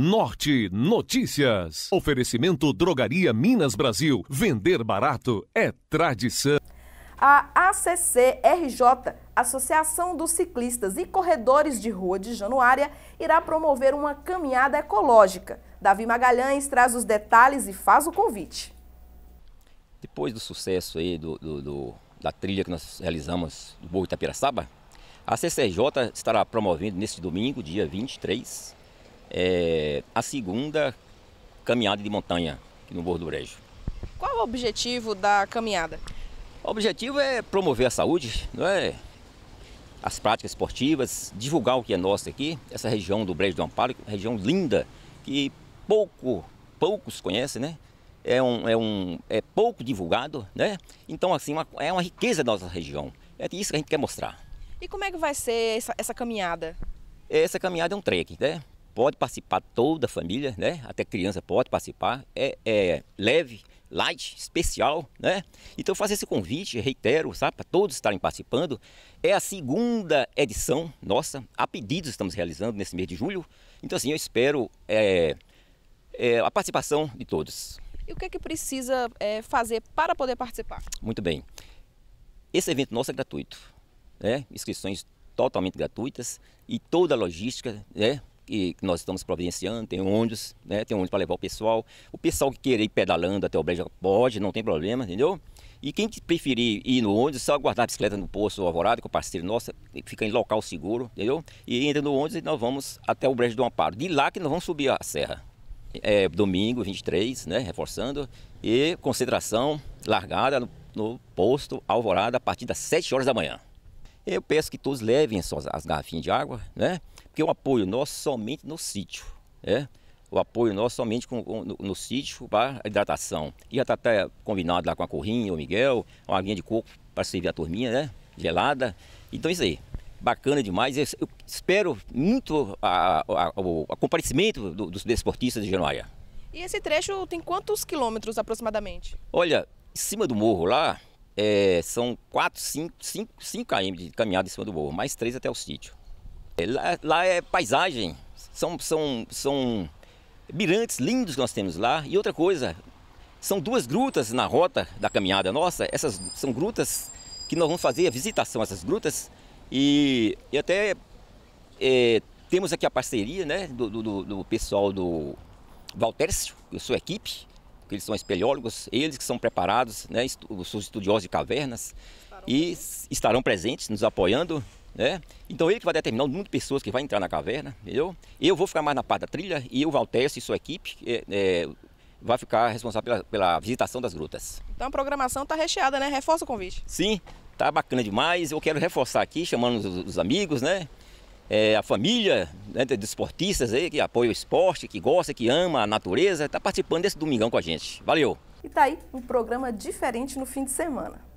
Norte Notícias. Oferecimento Drogaria Minas Brasil. Vender barato é tradição. A ACCRJ, Associação dos Ciclistas e Corredores de Rua de Januária, irá promover uma caminhada ecológica. Davi Magalhães traz os detalhes e faz o convite. Depois do sucesso aí do, do, do da trilha que nós realizamos do Boa Itapiraçaba, a CCJ estará promovendo neste domingo, dia 23, é, a segunda caminhada de montanha aqui no Morro do Brejo. Qual o objetivo da caminhada? O objetivo é promover a saúde, não é? as práticas esportivas, divulgar o que é nosso aqui, essa região do Brejo do Amparo, região linda, que pouco, poucos conhecem, né? É, um, é, um, é pouco divulgado, né? Então, assim, uma, é uma riqueza da nossa região. É isso que a gente quer mostrar. E como é que vai ser essa, essa caminhada? Essa caminhada é um trek, né? pode participar toda a família, né? Até criança pode participar. É, é leve, light, especial, né? Então faço esse convite, reitero, sabe, para todos estarem participando. É a segunda edição nossa, a pedidos estamos realizando nesse mês de julho. Então assim, eu espero é, é, a participação de todos. E o que é que precisa é, fazer para poder participar? Muito bem. Esse evento nosso é gratuito, né? Inscrições totalmente gratuitas e toda a logística, né? que nós estamos providenciando, tem ônibus, né? Tem ônibus para levar o pessoal. O pessoal que querer ir pedalando até o brejo pode, não tem problema, entendeu? E quem preferir ir no ônibus, só guardar a bicicleta no posto Alvorada, que o parceiro nosso fica em local seguro, entendeu? E entra no ônibus e nós vamos até o brejo do Amparo. De lá que nós vamos subir a serra. É, domingo, 23, né? Reforçando. E concentração largada no, no posto Alvorada a partir das 7 horas da manhã. Eu peço que todos levem as, as garrafinhas de água, né? porque o apoio nosso somente no sítio, é? O apoio nosso somente com, no, no sítio para a hidratação. E já está até combinado lá com a Corrinha, o Miguel, uma aguinha de coco para servir a turminha, né? Gelada. Então isso aí, bacana demais. Eu espero muito a, a, o comparecimento do, dos desportistas de Januária. E esse trecho tem quantos quilômetros aproximadamente? Olha, em cima do morro lá, é, são 4, 5, 5, 5 km de caminhada em cima do morro, mais 3 até o sítio. É, lá, lá é paisagem, são, são, são mirantes lindos que nós temos lá. E outra coisa, são duas grutas na rota da caminhada nossa. Essas são grutas que nós vamos fazer a visitação essas grutas. E, e até é, temos aqui a parceria né, do, do, do pessoal do Valtércio, eu sou equipe, porque eles são espeleólogos, eles que são preparados, né, os estudiosos de cavernas, estarão e estarão presentes, nos apoiando. Né? Então ele que vai determinar o número de pessoas que vai entrar na caverna, entendeu? Eu vou ficar mais na parte da trilha e o Valtécio e sua equipe é, é, vai ficar responsável pela, pela visitação das grutas. Então a programação está recheada, né? Reforça o convite. Sim, tá bacana demais. Eu quero reforçar aqui, chamando os, os amigos, né? é, a família né, de esportistas aí, que apoia o esporte, que gosta, que ama a natureza, está participando desse domingão com a gente. Valeu! E tá aí um programa diferente no fim de semana.